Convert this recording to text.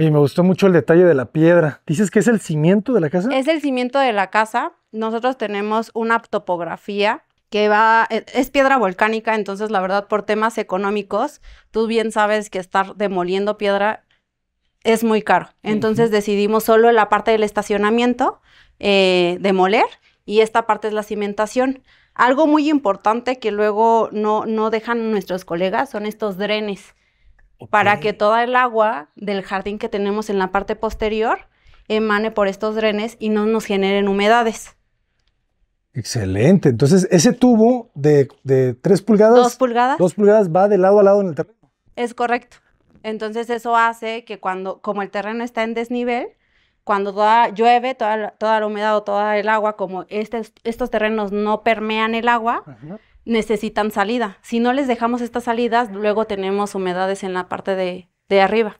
Oye, me gustó mucho el detalle de la piedra. ¿Dices que es el cimiento de la casa? Es el cimiento de la casa. Nosotros tenemos una topografía que va, e, es piedra volcánica, entonces la verdad por temas económicos, tú bien sabes que estar demoliendo piedra es muy caro. Entonces decidimos solo la parte del estacionamiento eh, demoler y esta parte es la cimentación. Algo muy importante que luego no, no dejan nuestros colegas son estos drenes para que toda el agua del jardín que tenemos en la parte posterior emane por estos drenes y no nos generen humedades. Excelente. Entonces, ese tubo de, tres 3 pulgadas. 2 pulgadas. pulgadas va de lado a lado en el terreno. Es correcto. Entonces, eso hace que cuando, como el terreno está en desnivel, cuando llueve, toda, la humedad o toda el agua, como este estos terrenos no permean el agua, necesitan salida. Si no les dejamos estas salidas, luego tenemos humedades en la parte de, de arriba.